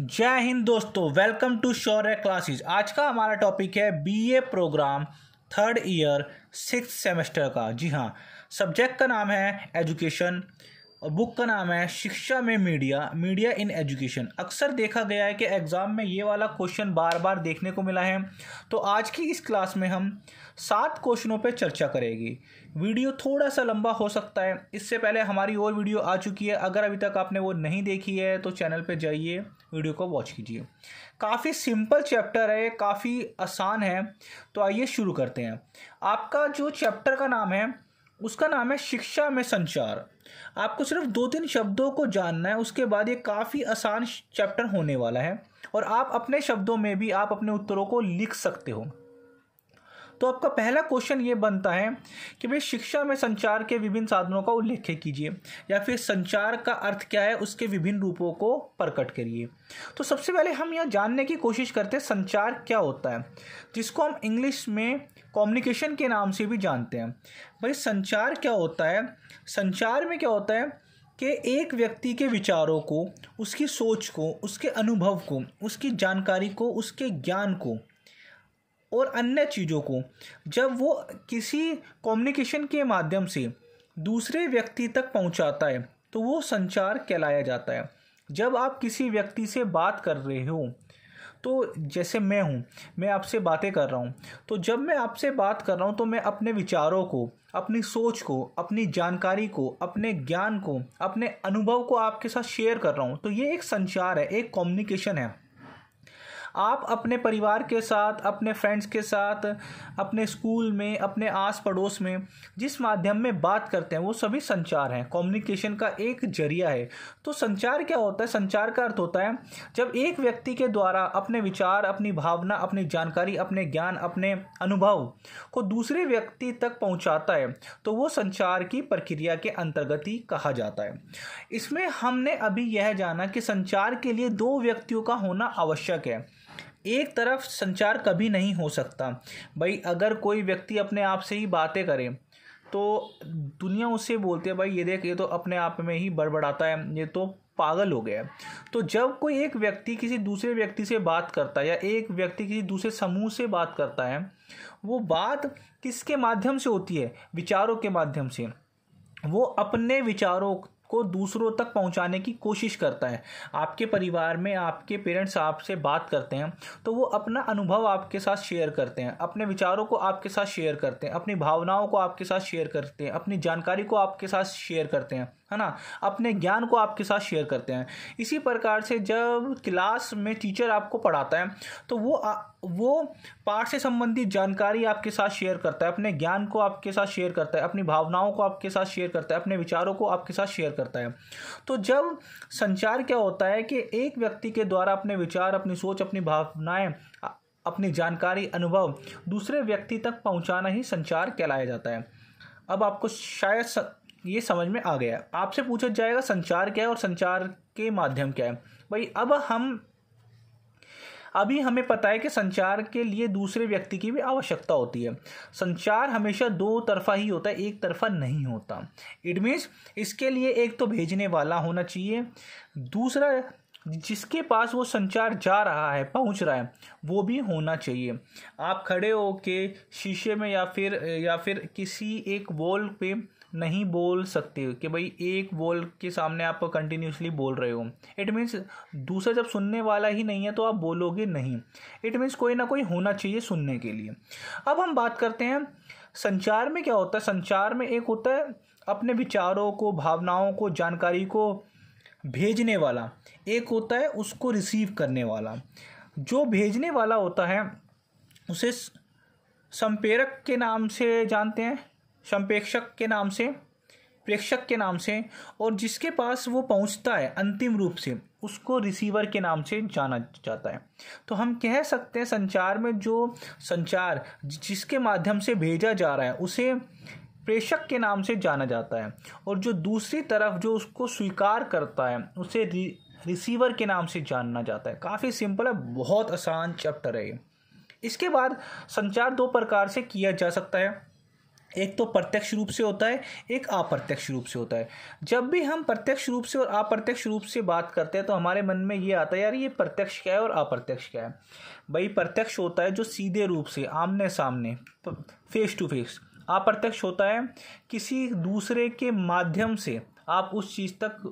जय हिंद दोस्तों welcome to Shaurya classes आज का हमारा टॉपिक है BA program third year six semester का जी हाँ सब्जेक्ट का नाम है एजुकेशन और बुक का नाम है शिक्षा में मीडिया मीडिया इन एजुकेशन अक्सर देखा गया है कि एग्ज़ाम में ये वाला क्वेश्चन बार बार देखने को मिला है तो आज की इस क्लास में हम सात क्वेश्चनों पर चर्चा करेंगे वीडियो थोड़ा सा लंबा हो सकता है इससे पहले हमारी और वीडियो आ चुकी है अगर अभी तक आपने वो नहीं देखी है तो चैनल पर जाइए वीडियो को वॉच कीजिए काफ़ी सिंपल चैप्टर है काफ़ी आसान है तो आइए शुरू करते हैं आपका जो चैप्टर का नाम है उसका नाम है शिक्षा में संचार आपको सिर्फ दो तीन शब्दों को जानना है उसके बाद ये काफ़ी आसान चैप्टर होने वाला है और आप अपने शब्दों में भी आप अपने उत्तरों को लिख सकते हो तो आपका पहला क्वेश्चन ये बनता है कि भाई शिक्षा में संचार के विभिन्न साधनों का उल्लेख कीजिए या फिर संचार का अर्थ क्या है उसके विभिन्न रूपों को प्रकट करिए तो सबसे पहले हम यह जानने की कोशिश करते हैं संचार क्या होता है जिसको हम इंग्लिश में कम्युनिकेशन के नाम से भी जानते हैं भाई संचार क्या होता है संचार में क्या होता है कि एक व्यक्ति के विचारों को उसकी सोच को उसके अनुभव को उसकी जानकारी को उसके ज्ञान को और अन्य चीज़ों को जब वो किसी कम्युनिकेशन के माध्यम से दूसरे व्यक्ति तक पहुंचाता है तो वो संचार कहलाया जाता है जब आप किसी व्यक्ति से बात कर रहे हो तो जैसे मैं हूँ मैं आपसे बातें कर रहा हूँ तो जब मैं आपसे बात कर रहा हूँ तो मैं अपने विचारों को अपनी सोच को अपनी जानकारी को अपने ज्ञान को अपने अनुभव को आपके साथ शेयर कर रहा हूँ तो ये एक संचार है एक कम्युनिकेशन है आप अपने परिवार के साथ अपने फ्रेंड्स के साथ अपने स्कूल में अपने आस पड़ोस में जिस माध्यम में बात करते हैं वो सभी संचार हैं कम्युनिकेशन का एक जरिया है तो संचार क्या होता है संचार का अर्थ होता है जब एक व्यक्ति के द्वारा अपने विचार अपनी भावना अपनी जानकारी अपने ज्ञान अपने अनुभव को दूसरे व्यक्ति तक पहुँचाता है तो वो संचार की प्रक्रिया के अंतर्गत ही कहा जाता है इसमें हमने अभी यह जाना कि संचार के लिए दो व्यक्तियों का होना आवश्यक है एक तरफ संचार कभी नहीं हो सकता भाई अगर कोई व्यक्ति अपने आप से ही बातें करे तो दुनिया उससे बोलती है भाई ये देख ये तो अपने आप में ही बड़बड़ाता है ये तो पागल हो गया है तो जब कोई एक व्यक्ति किसी दूसरे व्यक्ति से बात करता है या एक व्यक्ति किसी दूसरे समूह से बात करता है वो बात किसके माध्यम से होती है विचारों के माध्यम से वो अपने विचारों को दूसरों तक पहुंचाने की कोशिश करता है आपके परिवार में आपके पेरेंट्स आपसे बात करते हैं तो वो अपना अनुभव आपके साथ शेयर करते हैं अपने विचारों को आपके साथ शेयर करते हैं अपनी भावनाओं को आपके साथ शेयर करते हैं अपनी जानकारी को आपके साथ शेयर करते हैं है ना अपने ज्ञान को आपके साथ शेयर करते हैं इसी प्रकार से जब क्लास में टीचर आपको पढ़ाता है तो वो आ, वो पाठ से संबंधित जानकारी आपके साथ शेयर करता है अपने ज्ञान को आपके साथ शेयर करता है अपनी भावनाओं को आपके साथ शेयर करता है अपने विचारों को आपके साथ शेयर करता है तो जब संचार क्या होता है कि एक व्यक्ति के द्वारा अपने विचार अपनी सोच अपनी भावनाएँ अपनी जानकारी अनुभव दूसरे व्यक्ति तक पहुँचाना ही संचार कहलाया जाता है अब आपको शायद ये समझ में आ गया आपसे पूछा जाएगा संचार क्या है और संचार के माध्यम क्या है भाई अब हम अभी हमें पता है कि संचार के लिए दूसरे व्यक्ति की भी आवश्यकता होती है संचार हमेशा दो तरफा ही होता है एक तरफा नहीं होता इट मीन्स इसके लिए एक तो भेजने वाला होना चाहिए दूसरा जिसके पास वो संचार जा रहा है पहुंच रहा है वो भी होना चाहिए आप खड़े हो के शीशे में या फिर या फिर किसी एक वॉल पे नहीं बोल सकते कि भाई एक बोल के सामने आप कंटिन्यूसली बोल रहे हो इट मीन्स दूसरा जब सुनने वाला ही नहीं है तो आप बोलोगे नहीं इट मीन्स कोई ना कोई होना चाहिए सुनने के लिए अब हम बात करते हैं संचार में क्या होता है संचार में एक होता है अपने विचारों को भावनाओं को जानकारी को भेजने वाला एक होता है उसको रिसीव करने वाला जो भेजने वाला होता है उसे संप्रेरक के नाम से जानते हैं संप्रेक्षक के नाम से प्रेक्षक के नाम से और जिसके पास वो पहुंचता है अंतिम रूप से उसको रिसीवर के नाम से जाना जाता है तो हम कह सकते हैं संचार में जो संचार जिसके माध्यम से भेजा जा रहा है उसे प्रेषक के नाम से जाना जाता है और जो दूसरी तरफ जो उसको स्वीकार करता है उसे रिसीवर के नाम से जाना जाता है काफ़ी सिंपल है बहुत आसान चैप्टर है ये इसके बाद संचार दो प्रकार से किया जा सकता है एक तो प्रत्यक्ष रूप से होता है एक अप्रत्यक्ष रूप से होता है जब भी हम प्रत्यक्ष रूप से और अप्रत्यक्ष रूप से बात करते हैं तो हमारे मन में ये आता है यार ये प्रत्यक्ष क्या है और अप्रत्यक्ष क्या है भाई प्रत्यक्ष होता है जो सीधे रूप से आमने सामने फेस टू फेस अप्रत्यक्ष होता है किसी दूसरे के माध्यम से आप उस चीज़ तक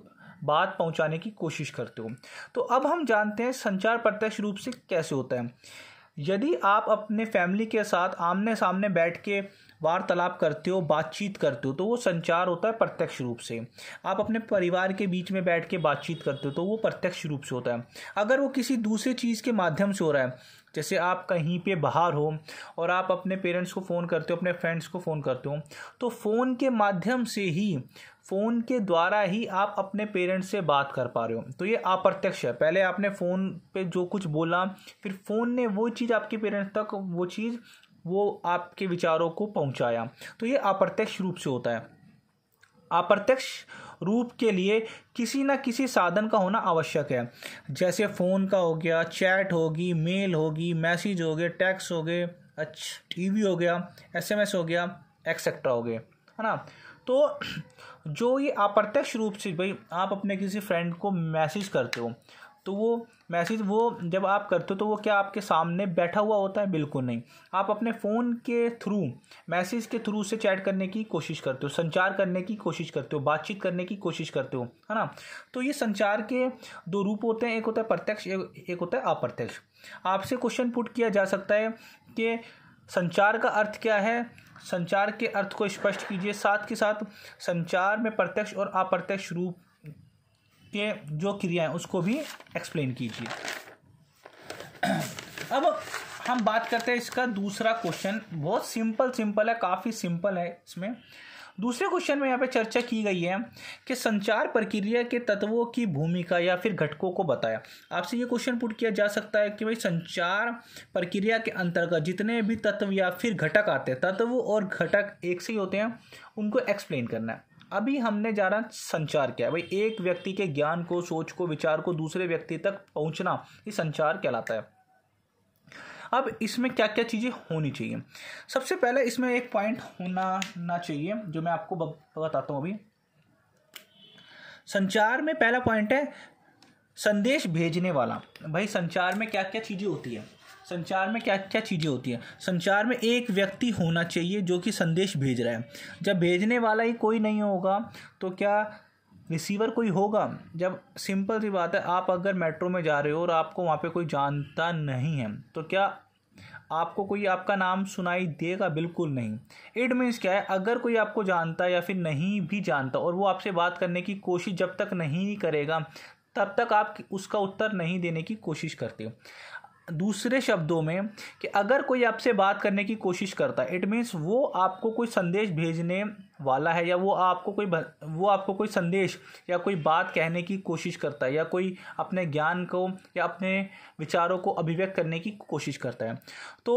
बात पहुंचाने की कोशिश करते हो तो अब हम जानते हैं संचार प्रत्यक्ष रूप से कैसे होता है यदि आप अपने फैमिली के साथ आमने सामने बैठ के वार्तालाप करते हो बातचीत करते हो तो वो संचार होता है प्रत्यक्ष रूप से आप अपने परिवार के बीच में बैठ के बातचीत करते हो तो वो प्रत्यक्ष रूप से होता है अगर वो किसी दूसरे चीज़ के माध्यम से हो रहा है जैसे आप कहीं पे बाहर हो और आप अपने पेरेंट्स को फ़ोन करते हो अपने फ्रेंड्स को फ़ोन करते हो तो फ़ोन के माध्यम से ही फ़ोन के द्वारा ही आप अपने पेरेंट्स से बात कर पा रहे हो तो ये अप्रत्यक्ष है पहले आपने फ़ोन पे जो कुछ बोला फिर फ़ोन ने वो चीज़ आपके पेरेंट्स तक वो चीज़ वो आपके विचारों को पहुंचाया तो ये अप्रत्यक्ष रूप से होता है अप्रत्यक्ष रूप के लिए किसी ना किसी साधन का होना आवश्यक है जैसे फ़ोन का हो गया चैट होगी मेल होगी मैसेज हो गए टैक्स हो गए अच्छा टीवी हो गया एसएमएस हो गया एक्सेट्रा हो गए है ना तो जो ये अप्रत्यक्ष रूप से भाई आप अपने किसी फ्रेंड को मैसेज करते हो तो वो मैसेज वो जब आप करते हो तो वो क्या आपके सामने बैठा हुआ होता है बिल्कुल नहीं आप अपने फ़ोन के थ्रू मैसेज के थ्रू से चैट करने की कोशिश करते हो संचार करने की कोशिश करते हो बातचीत करने की कोशिश करते हो है ना तो ये संचार के दो रूप होते हैं एक होता है प्रत्यक्ष एक होता है अप्रत्यक्ष आपसे क्वेश्चन पुट किया जा सकता है कि संचार का अर्थ क्या है संचार के अर्थ को स्पष्ट कीजिए साथ के साथ संचार में प्रत्यक्ष और अप्रत्यक्ष रूप के जो क्रिया है उसको भी एक्सप्लेन कीजिए अब हम बात करते हैं इसका दूसरा क्वेश्चन बहुत सिंपल सिंपल है काफ़ी सिंपल है इसमें दूसरे क्वेश्चन में यहाँ पे चर्चा की गई है कि संचार प्रक्रिया के तत्वों की भूमिका या फिर घटकों को बताया आपसे ये क्वेश्चन पुट किया जा सकता है कि भाई संचार प्रक्रिया के अंतर्गत जितने भी तत्व या फिर घटक आते हैं तत्व और घटक एक से ही होते हैं उनको एक्सप्लेन करना है अभी हमने जाना संचार क्या है भाई एक व्यक्ति के ज्ञान को सोच को विचार को दूसरे व्यक्ति तक पहुंचना ये संचार कहलाता है अब इसमें क्या क्या चीज़ें होनी चाहिए सबसे पहले इसमें एक पॉइंट होना ना चाहिए जो मैं आपको बताता हूँ अभी संचार में पहला पॉइंट है संदेश भेजने वाला भाई संचार में क्या क्या चीज़ें होती है संचार में क्या क्या चीज़ें होती हैं संचार में एक व्यक्ति होना चाहिए जो कि संदेश भेज रहा है जब भेजने वाला ही कोई नहीं होगा तो क्या रिसीवर कोई होगा जब सिंपल सी बात है आप अगर मेट्रो में जा रहे हो और आपको वहाँ पे कोई जानता नहीं है तो क्या आपको कोई आपका नाम सुनाई देगा बिल्कुल नहीं इट मीन्स क्या है अगर कोई आपको जानता या फिर नहीं भी जानता और वो आपसे बात करने की कोशिश जब तक नहीं करेगा तब तक आप उसका उत्तर नहीं देने की कोशिश करते हो दूसरे शब्दों में कि अगर कोई आपसे बात करने की कोशिश करता है इट मीन्स वो आपको कोई संदेश भेजने वाला है या वो आपको कोई वो आपको कोई संदेश या कोई बात कहने की कोशिश करता है या कोई अपने ज्ञान को या अपने विचारों को अभिव्यक्त करने की कोशिश करता है तो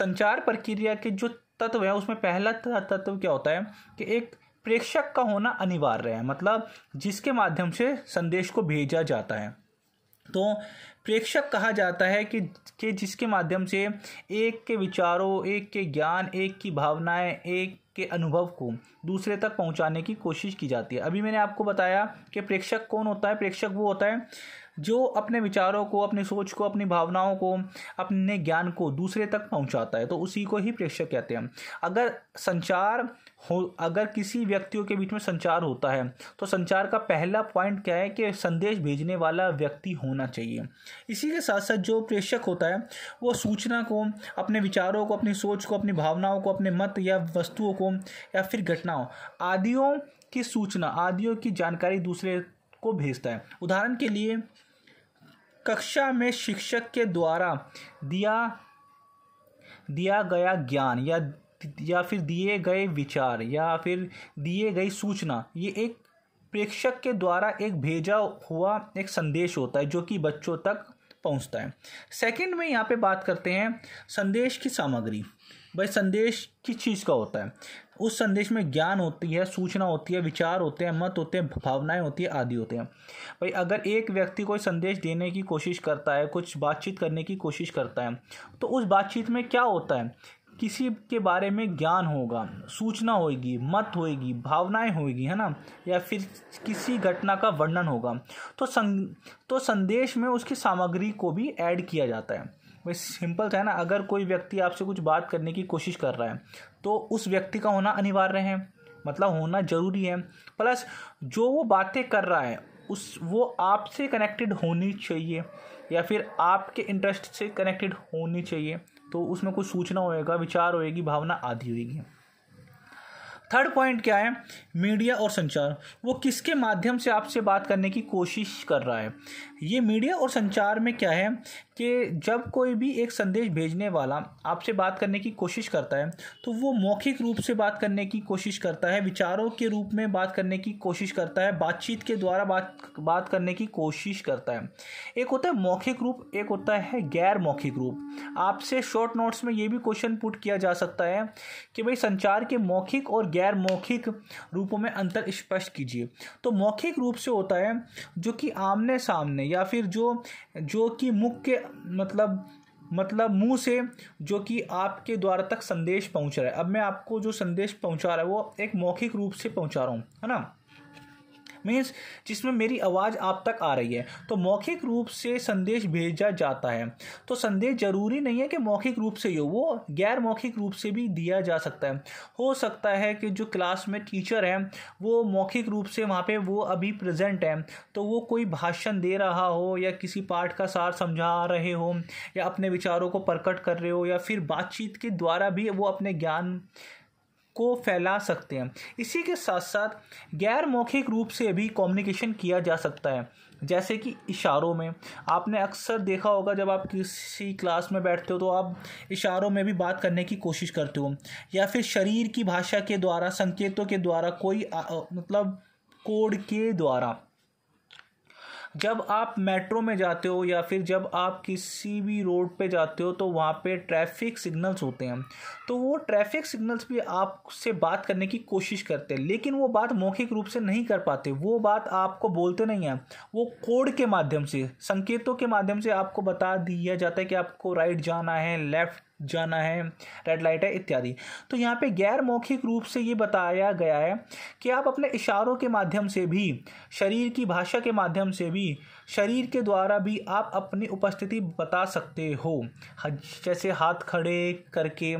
संचार प्रक्रिया के जो तत्व है उसमें पहला तत्व क्या होता है कि एक प्रेक्षक का होना अनिवार्य है मतलब जिसके माध्यम से संदेश को भेजा जाता है तो प्रेक्षक कहा जाता है कि के जिसके माध्यम से एक के विचारों एक के ज्ञान एक की भावनाएं एक के अनुभव को दूसरे तक पहुंचाने की कोशिश की जाती है अभी मैंने आपको बताया कि प्रेक्षक कौन होता है प्रेक्षक वो होता है जो अपने विचारों को अपनी सोच को अपनी भावनाओं को अपने ज्ञान को दूसरे तक पहुंचाता है तो उसी को ही प्रेक्षक कहते हैं अगर संचार हो अगर किसी व्यक्तियों के बीच में संचार होता है तो संचार का पहला पॉइंट क्या है कि संदेश भेजने वाला व्यक्ति होना चाहिए इसी के साथ साथ जो प्रेषक होता है वो सूचना को अपने विचारों को अपनी सोच को अपनी भावनाओं को अपने मत या वस्तुओं को या फिर घटनाओं आदियों की सूचना आदियों की जानकारी दूसरे को भेजता है उदाहरण के लिए कक्षा में शिक्षक के द्वारा दिया दिया गया ज्ञान या या फिर दिए गए विचार या फिर दिए गई सूचना ये एक प्रेक्षक के द्वारा एक भेजा हुआ एक संदेश होता है जो कि बच्चों तक पहुंचता है सेकंड में यहाँ पे बात करते हैं संदेश की सामग्री भाई संदेश किस चीज़ का होता है उस संदेश में ज्ञान होती है सूचना होती है विचार होते हैं मत होते हैं भावनाएं होती है आदि होते हैं भाई अगर एक व्यक्ति कोई संदेश देने की कोशिश करता है कुछ बातचीत करने की कोशिश करता है तो उस बातचीत में क्या होता है किसी के बारे में ज्ञान होगा सूचना होगी मत होगी भावनाएं होगी है ना या फिर किसी घटना का वर्णन होगा तो सं, तो संदेश में उसकी सामग्री को भी ऐड किया जाता है भाई सिंपल था ना अगर कोई व्यक्ति आपसे कुछ बात करने की कोशिश कर रहा है तो उस व्यक्ति का होना अनिवार्य है मतलब होना ज़रूरी है प्लस जो वो बातें कर रहा है उस वो आपसे कनेक्टेड होनी चाहिए या फिर आपके इंटरेस्ट से कनेक्टेड होनी चाहिए तो उसमें कुछ सूचना होएगा विचार होएगी भावना आदि होएगी थर्ड पॉइंट क्या है मीडिया और संचार वो किसके माध्यम से आपसे बात करने की कोशिश कर रहा है ये मीडिया और संचार में क्या है कि जब कोई भी एक संदेश भेजने वाला आपसे बात करने की कोशिश करता है तो वो मौखिक रूप से बात करने की कोशिश करता है विचारों के रूप में बात करने की कोशिश करता है बातचीत के द्वारा बात बात करने की कोशिश करता है एक होता है मौखिक रूप एक होता है गैर मौखिक रूप आपसे शॉर्ट नोट्स में ये भी क्वेश्चन पुट किया जा सकता है कि भाई संचार के मौखिक और गैर मौखिक रूपों में अंतर स्पष्ट कीजिए तो मौखिक रूप से होता है जो कि आमने सामने या फिर जो जो कि मुख के मतलब मतलब मुंह से जो कि आपके द्वारा तक संदेश पहुंच रहा है अब मैं आपको जो संदेश पहुंचा रहा है वो एक मौखिक रूप से पहुंचा रहा हूँ है ना मीन्स जिसमें मेरी आवाज़ आप तक आ रही है तो मौखिक रूप से संदेश भेजा जाता है तो संदेश ज़रूरी नहीं है कि मौखिक रूप से ही हो वो गैर मौखिक रूप से भी दिया जा सकता है हो सकता है कि जो क्लास में टीचर हैं वो मौखिक रूप से वहाँ पे वो अभी प्रेजेंट हैं तो वो कोई भाषण दे रहा हो या किसी पाठ का सार समझा रहे हो या अपने विचारों को प्रकट कर रहे हो या फिर बातचीत के द्वारा भी वो अपने ज्ञान को फैला सकते हैं इसी के साथ साथ गैर मौखिक रूप से भी कम्युनिकेशन किया जा सकता है जैसे कि इशारों में आपने अक्सर देखा होगा जब आप किसी क्लास में बैठते हो तो आप इशारों में भी बात करने की कोशिश करते हो या फिर शरीर की भाषा के द्वारा संकेतों के द्वारा कोई आ, मतलब कोड के द्वारा जब आप मेट्रो में जाते हो या फिर जब आप किसी भी रोड पे जाते हो तो वहाँ पे ट्रैफिक सिग्नल्स होते हैं तो वो ट्रैफिक सिग्नल्स भी आपसे बात करने की कोशिश करते हैं लेकिन वो बात मौखिक रूप से नहीं कर पाते वो बात आपको बोलते नहीं हैं वो कोड के माध्यम से संकेतों के माध्यम से आपको बता दिया जाता है कि आपको राइट जाना है लेफ़्ट जाना है रेड लाइट है इत्यादि तो यहाँ पे गैर मौखिक रूप से ये बताया गया है कि आप अपने इशारों के माध्यम से भी शरीर की भाषा के माध्यम से भी शरीर के द्वारा भी आप अपनी उपस्थिति बता सकते हो हाँ, जैसे हाथ खड़े करके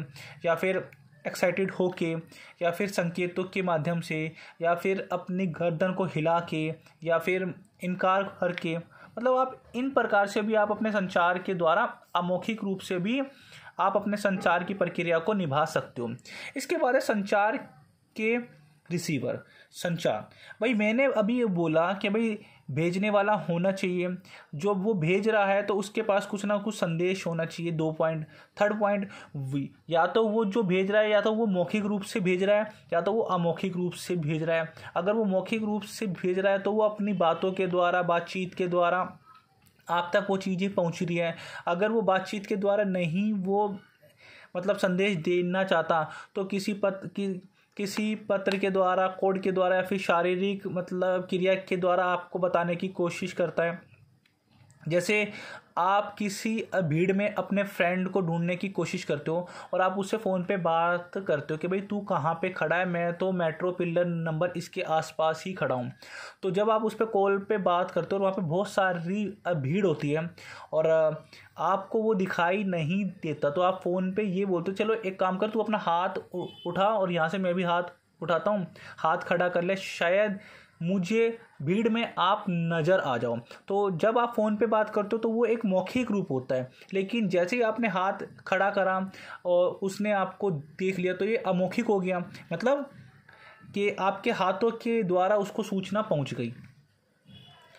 या फिर एक्साइटेड हो के या फिर संकेतों के माध्यम से या फिर अपने गर्दन को हिला के या फिर इनकार करके मतलब आप इन प्रकार से भी आप अपने संचार के द्वारा अमौखिक रूप से भी आप अपने संचार की प्रक्रिया को निभा सकते हो इसके बाद है संचार के रिसीवर संचार भाई मैंने अभी बोला कि भाई भेजने वाला होना चाहिए जो वो भेज रहा है तो उसके पास कुछ ना कुछ संदेश होना चाहिए दो पॉइंट थर्ड पॉइंट या तो वो जो भेज रहा है या तो वो मौखिक रूप से भेज रहा है या तो वो अमौखिक रूप से भेज रहा है अगर वो मौखिक रूप से भेज रहा है तो वो अपनी बातों के द्वारा बातचीत के द्वारा आप तक वो चीज़ें पहुंच रही है अगर वो बातचीत के द्वारा नहीं वो मतलब संदेश देना चाहता तो किसी पत्र कि, किसी पत्र के द्वारा कोड के द्वारा या फिर शारीरिक मतलब क्रिया के द्वारा आपको बताने की कोशिश करता है जैसे आप किसी भीड़ में अपने फ्रेंड को ढूंढने की कोशिश करते हो और आप उससे फ़ोन पे बात करते हो कि भाई तू कहाँ पे खड़ा है मैं तो मेट्रो पिलर नंबर इसके आसपास ही खड़ा हूँ तो जब आप उस पर कॉल पे बात करते हो और वहाँ पे बहुत सारी भीड़ होती है और आपको वो दिखाई नहीं देता तो आप फ़ोन पे ये बोलते हो चलो एक काम कर तू अपना हाथ उठा और यहाँ से मैं भी हाथ उठाता हूँ हाथ खड़ा कर ले शायद मुझे भीड़ में आप नज़र आ जाओ तो जब आप फ़ोन पे बात करते हो तो वो एक मौखिक रूप होता है लेकिन जैसे ही आपने हाथ खड़ा करा और उसने आपको देख लिया तो ये अमौखिक हो गया मतलब कि आपके हाथों के द्वारा उसको सूचना पहुंच गई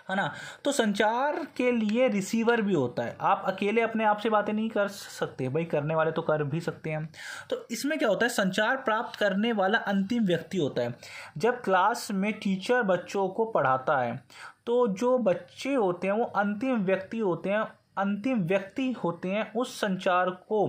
है ना तो संचार के लिए रिसीवर भी होता है आप अकेले अपने आप से बातें नहीं कर सकते भाई करने वाले तो कर भी सकते हैं तो इसमें क्या होता है संचार प्राप्त करने वाला अंतिम व्यक्ति होता है जब क्लास में टीचर बच्चों को पढ़ाता है तो जो बच्चे होते हैं वो अंतिम व्यक्ति होते हैं अंतिम व्यक्ति होते हैं उस संचार को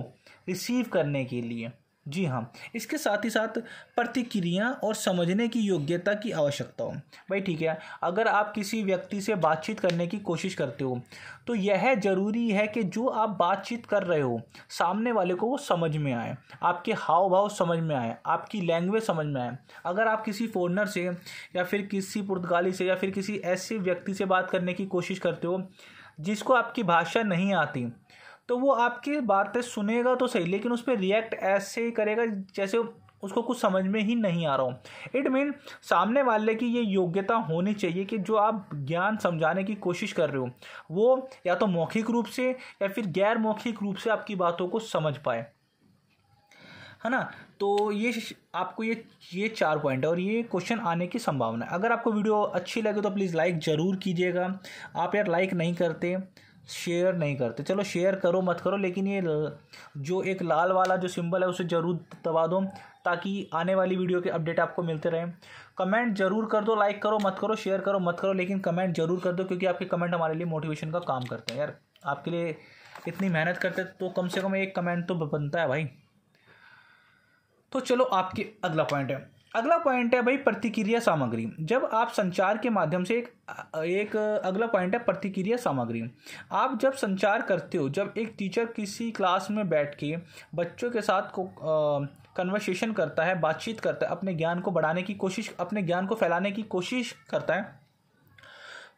रिसीव करने के लिए जी हाँ इसके साथ ही साथ प्रतिक्रिया और समझने की योग्यता की आवश्यकता हो भाई ठीक है अगर आप किसी व्यक्ति से बातचीत करने की कोशिश करते हो तो यह जरूरी है कि जो आप बातचीत कर रहे हो सामने वाले को वो समझ में आए आपके हाव भाव समझ में आए आपकी लैंग्वेज समझ में आए अगर आप किसी फॉरनर से या फिर किसी पुर्तगाली से या फिर किसी ऐसे व्यक्ति से बात करने की कोशिश करते हो जिसको आपकी भाषा नहीं आती तो वो आपकी बातें सुनेगा तो सही लेकिन उस पर रिएक्ट ऐसे ही करेगा जैसे उसको कुछ समझ में ही नहीं आ रहा हूँ इट मीन सामने वाले की ये योग्यता होनी चाहिए कि जो आप ज्ञान समझाने की कोशिश कर रहे हो वो या तो मौखिक रूप से या फिर गैर मौखिक रूप से आपकी बातों को समझ पाए है ना तो ये आपको ये ये चार पॉइंट है और ये क्वेश्चन आने की संभावना है अगर आपको वीडियो अच्छी लगे तो प्लीज़ लाइक ज़रूर कीजिएगा आप यार लाइक नहीं करते शेयर नहीं करते चलो शेयर करो मत करो लेकिन ये जो एक लाल वाला जो सिंबल है उसे ज़रूर दबा दो ताकि आने वाली वीडियो के अपडेट आपको मिलते रहें कमेंट जरूर कर दो लाइक करो मत करो शेयर करो मत करो लेकिन कमेंट जरूर कर दो क्योंकि आपके कमेंट हमारे लिए मोटिवेशन का काम करते हैं यार आपके लिए इतनी मेहनत करते तो कम से कम एक कमेंट तो बनता है भाई तो चलो आपके अगला पॉइंट है अगला पॉइंट है भाई प्रतिक्रिया सामग्री जब आप संचार के माध्यम से एक एक अगला पॉइंट है प्रतिक्रिया सामग्री आप जब संचार करते हो जब एक टीचर किसी क्लास में बैठ के बच्चों के साथ को कन्वर्सेशन करता है बातचीत करता है अपने ज्ञान को बढ़ाने की कोशिश अपने ज्ञान को फैलाने की कोशिश करता है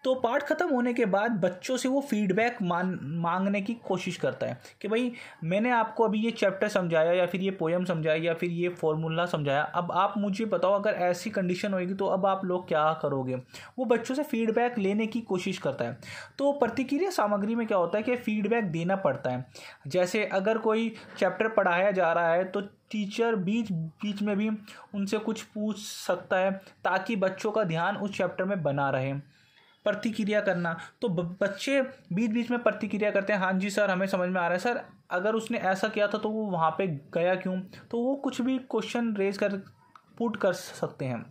तो पार्ट ख़त्म होने के बाद बच्चों से वो फीडबैक मान मांगने की कोशिश करता है कि भाई मैंने आपको अभी ये चैप्टर समझाया या फिर ये पोएम समझाया या फिर ये फॉर्मूला समझाया अब आप मुझे बताओ अगर ऐसी कंडीशन होगी तो अब आप लोग क्या करोगे वो बच्चों से फीडबैक लेने की कोशिश करता है तो प्रतिक्रिया सामग्री में क्या होता है कि फीडबैक देना पड़ता है जैसे अगर कोई चैप्टर पढ़ाया जा रहा है तो टीचर बीच बीच में भी उनसे कुछ पूछ सकता है ताकि बच्चों का ध्यान उस चैप्टर में बना रहे प्रतिक्रिया करना तो बच्चे बीच बीच में प्रतिक्रिया करते हैं हाँ जी सर हमें समझ में आ रहा है सर अगर उसने ऐसा किया था तो वो वहाँ पे गया क्यों तो वो कुछ भी क्वेश्चन रेज कर पुट कर सकते हैं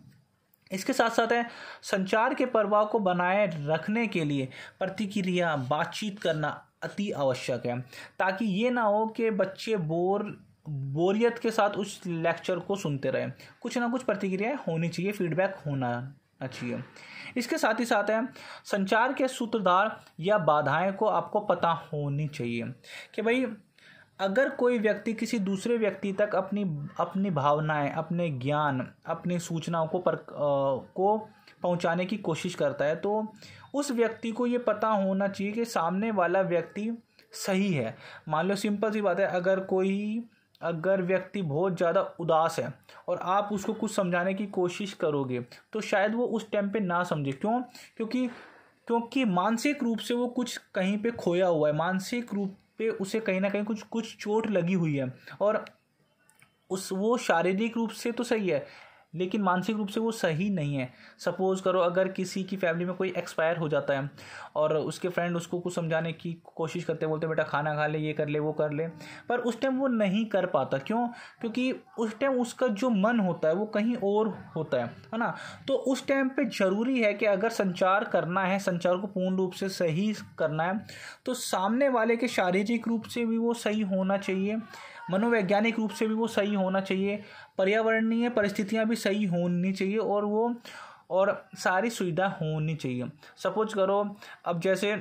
इसके साथ साथ है संचार के प्रभाव को बनाए रखने के लिए प्रतिक्रिया बातचीत करना अति आवश्यक है ताकि ये ना हो कि बच्चे बोर बोरियत के साथ उस लेक्चर को सुनते रहें कुछ ना कुछ प्रतिक्रियाएँ होनी चाहिए फीडबैक होना चाहिए इसके साथ ही साथ है संचार के सूत्रधार या बाधाएं को आपको पता होनी चाहिए कि भाई अगर कोई व्यक्ति किसी दूसरे व्यक्ति तक अपनी अपनी भावनाएं अपने ज्ञान अपनी सूचनाओं को पर आ, को पहुंचाने की कोशिश करता है तो उस व्यक्ति को ये पता होना चाहिए कि सामने वाला व्यक्ति सही है मान लो सिंपल सी बात है अगर कोई अगर व्यक्ति बहुत ज़्यादा उदास है और आप उसको कुछ समझाने की कोशिश करोगे तो शायद वो उस टाइम पे ना समझे क्यों क्योंकि क्योंकि मानसिक रूप से वो कुछ कहीं पे खोया हुआ है मानसिक रूप पे उसे कहीं ना कहीं कुछ कुछ चोट लगी हुई है और उस वो शारीरिक रूप से तो सही है लेकिन मानसिक रूप से वो सही नहीं है सपोज़ करो अगर किसी की फैमिली में कोई एक्सपायर हो जाता है और उसके फ्रेंड उसको कुछ समझाने की कोशिश करते हैं बोलते बेटा खाना खा ले ये कर ले वो कर ले पर उस टाइम वो नहीं कर पाता क्यों क्योंकि उस टाइम उसका जो मन होता है वो कहीं और होता है है ना तो उस टाइम पर ज़रूरी है कि अगर संचार करना है संचार को पूर्ण रूप से सही करना है तो सामने वाले के शारीरिक रूप से भी वो सही होना चाहिए मनोवैज्ञानिक रूप से भी वो सही होना चाहिए पर्यावरणीय परिस्थितियाँ भी सही होनी चाहिए और वो और सारी सुविधा होनी चाहिए सपोज करो अब जैसे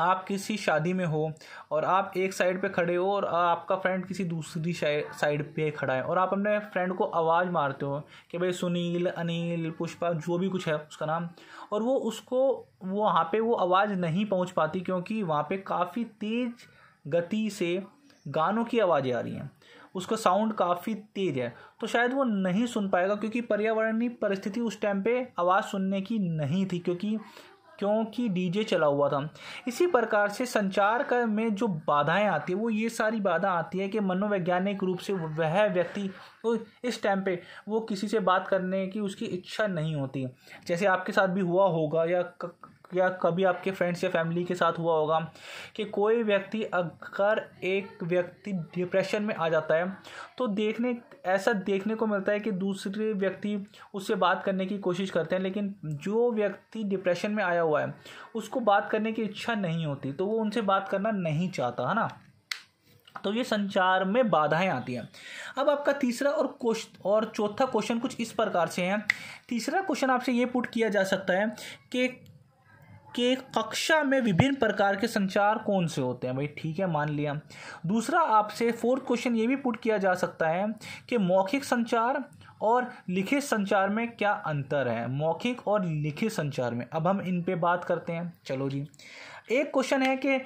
आप किसी शादी में हो और आप एक साइड पे खड़े हो और आपका फ्रेंड किसी दूसरी साइड पे खड़ा है और आप अपने फ्रेंड को आवाज़ मारते हो कि भाई सुनील अनिल पुष्पा जो भी कुछ है उसका नाम और वो उसको वो वहाँ पे वो आवाज़ नहीं पहुँच पाती क्योंकि वहाँ पे काफ़ी तेज़ गति से गानों की आवाज़ें आ रही हैं उसका साउंड काफ़ी तेज है तो शायद वो नहीं सुन पाएगा क्योंकि पर्यावरणीय परिस्थिति उस टाइम पे आवाज़ सुनने की नहीं थी क्योंकि क्योंकि डीजे चला हुआ था इसी प्रकार से संचार कर में जो बाधाएं आती है वो ये सारी बाधा आती है कि मनोवैज्ञानिक रूप से वह व्यक्ति तो इस टाइम पे वो किसी से बात करने की उसकी इच्छा नहीं होती जैसे आपके साथ भी हुआ होगा या या कभी आपके फ्रेंड्स या फैमिली के साथ हुआ होगा कि कोई व्यक्ति अगर एक व्यक्ति डिप्रेशन में आ जाता है तो देखने ऐसा देखने को मिलता है कि दूसरे व्यक्ति उससे बात करने की कोशिश करते हैं लेकिन जो व्यक्ति डिप्रेशन में आया हुआ है उसको बात करने की इच्छा नहीं होती तो वो उनसे बात करना नहीं चाहता है ना तो ये संचार में बाधाएं आती हैं अब आपका तीसरा और क्वेश्चन और चौथा क्वेश्चन कुछ इस प्रकार से है तीसरा क्वेश्चन आपसे ये पुट किया जा सकता है कि के कक्षा में विभिन्न प्रकार के संचार कौन से होते हैं भाई ठीक है मान लिया दूसरा आपसे फोर्थ क्वेश्चन ये भी पुट किया जा सकता है कि मौखिक संचार और लिखित संचार में क्या अंतर है मौखिक और लिखित संचार में अब हम इन पे बात करते हैं चलो जी एक क्वेश्चन है कि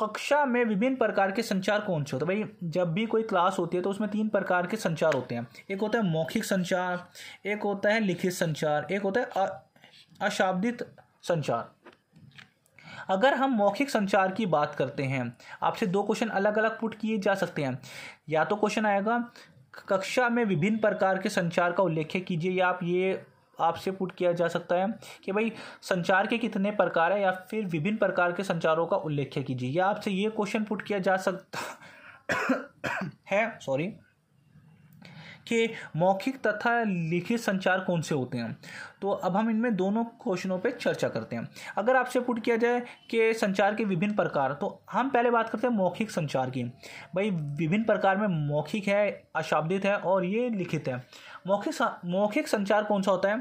कक्षा में विभिन्न प्रकार के संचार कौन से होते हैं भाई जब भी कोई क्लास होती है तो उसमें तीन प्रकार के संचार होते हैं एक होता है मौखिक संचार एक होता है लिखित संचार एक होता है अशाब्दित संचार अगर हम मौखिक संचार की बात करते हैं आपसे दो क्वेश्चन अलग अलग पुट किए जा सकते हैं या तो क्वेश्चन आएगा कक्षा में विभिन्न प्रकार के संचार का उल्लेख कीजिए या आप ये आपसे पुट किया जा सकता है कि भाई संचार के कितने प्रकार हैं या फिर विभिन्न प्रकार के संचारों का उल्लेख कीजिए या आपसे ये क्वेश्चन पुट किया जा सकता है सॉरी कि मौखिक तथा लिखित संचार कौन से होते हैं तो अब हम इनमें दोनों क्वेश्चनों पे चर्चा करते हैं अगर आपसे पुट किया जाए कि संचार के विभिन्न प्रकार तो हम पहले बात करते हैं मौखिक संचार की भाई विभिन्न प्रकार में मौखिक है अशाब्दित है और ये लिखित है मौखिक मौखिक संचार कौन सा होता है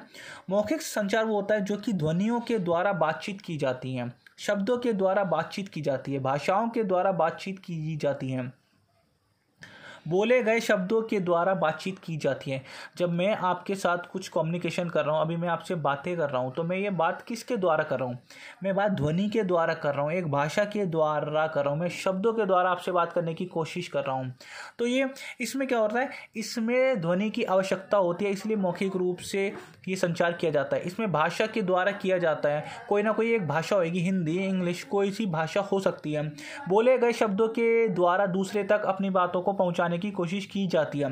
मौखिक संचार वो होता है जो कि ध्वनियों के द्वारा बातचीत की जाती है शब्दों के द्वारा बातचीत की जाती है भाषाओं के द्वारा बातचीत की जाती है बोले गए शब्दों के द्वारा बातचीत की जाती है जब मैं आपके साथ कुछ कम्युनिकेशन कर रहा हूँ अभी मैं आपसे बातें कर रहा हूँ तो मैं ये बात किसके द्वारा कर रहा हूँ मैं बात ध्वनि के द्वारा कर रहा हूँ एक भाषा के द्वारा कर रहा हूँ मैं शब्दों के द्वारा आपसे बात करने की कोशिश कर रहा हूँ तो ये इसमें क्या होता है इसमें ध्वनि की आवश्यकता होती है इसलिए मौखिक रूप से ये संचार किया जाता है इसमें भाषा के द्वारा किया जाता है कोई ना कोई एक भाषा होगी हिंदी इंग्लिश कोई सी भाषा हो सकती है बोले गए शब्दों के द्वारा दूसरे तक अपनी बातों को पहुँचाने की कोशिश की जाती है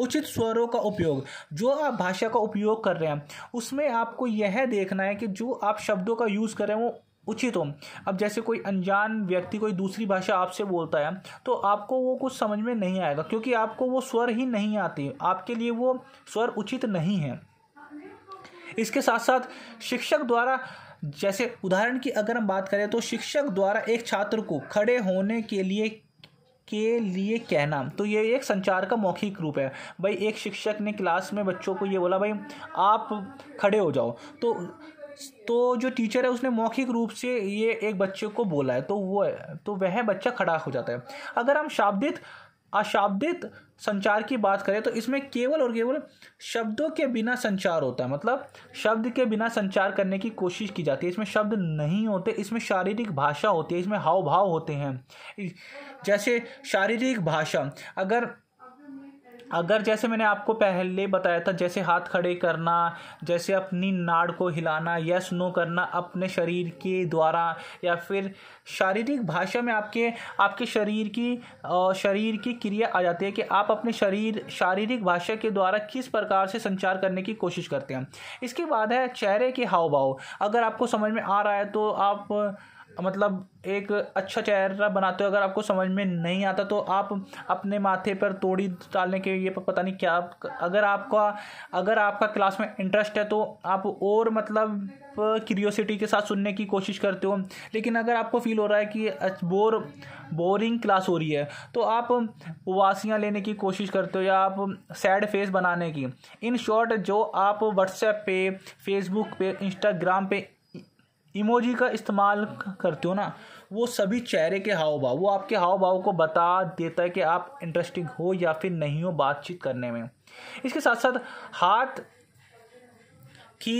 उचित स्वरों का उपयोग जो आप भाषा का उपयोग कर रहे हैं उसमें आपको यह देखना है कि जो आप शब्दों का यूज़ करें वो उचित हो अब जैसे कोई अनजान व्यक्ति कोई दूसरी भाषा आपसे बोलता है तो आपको वो कुछ समझ में नहीं आएगा क्योंकि आपको वो स्वर ही नहीं आते आपके लिए वो स्वर उचित नहीं है इसके साथ साथ शिक्षक द्वारा जैसे उदाहरण की अगर हम बात करें तो शिक्षक द्वारा एक छात्र को खड़े होने के लिए के लिए कहना तो ये एक संचार का मौखिक रूप है भाई एक शिक्षक ने क्लास में बच्चों को ये बोला भाई आप खड़े हो जाओ तो तो जो टीचर है उसने मौखिक रूप से ये एक बच्चे को बोला है तो वो तो वह बच्चा खड़ा हो जाता है अगर हम शाब्दित अशाब्दित संचार की बात करें तो इसमें केवल और केवल शब्दों के बिना संचार होता है मतलब शब्द के बिना संचार करने की कोशिश की जाती है इसमें शब्द नहीं होते इसमें शारीरिक भाषा होती है इसमें हाव भाव होते हैं जैसे शारीरिक भाषा अगर अगर जैसे मैंने आपको पहले बताया था जैसे हाथ खड़े करना जैसे अपनी नाड़ को हिलाना यस नो करना अपने शरीर के द्वारा या फिर शारीरिक भाषा में आपके आपके शरीर की शरीर की क्रिया आ जाती है कि आप अपने शरीर शारीरिक भाषा के द्वारा किस प्रकार से संचार करने की कोशिश करते हैं इसके बाद है चेहरे के हाव भाव अगर आपको समझ में आ रहा है तो आप मतलब एक अच्छा चेहरा बनाते हो अगर आपको समझ में नहीं आता तो आप अपने माथे पर तोड़ी डालने के ये पता नहीं क्या अगर आपका अगर आपका क्लास में इंटरेस्ट है तो आप और मतलब क्यूरियोसिटी के साथ सुनने की कोशिश करते हो लेकिन अगर आपको फील हो रहा है कि बोर बोरिंग क्लास हो रही है तो आप उवासियाँ लेने की कोशिश करते हो या आप सैड फेस बनाने की इन शॉर्ट जो आप व्हाट्सएप पे फेसबुक पे इंस्टाग्राम पे इमोजी का इस्तेमाल करते हो ना वो सभी चेहरे के हाव भाव वो आपके हाव भाव को बता देता है कि आप इंटरेस्टिंग हो या फिर नहीं हो बातचीत करने में इसके साथ साथ हाथ की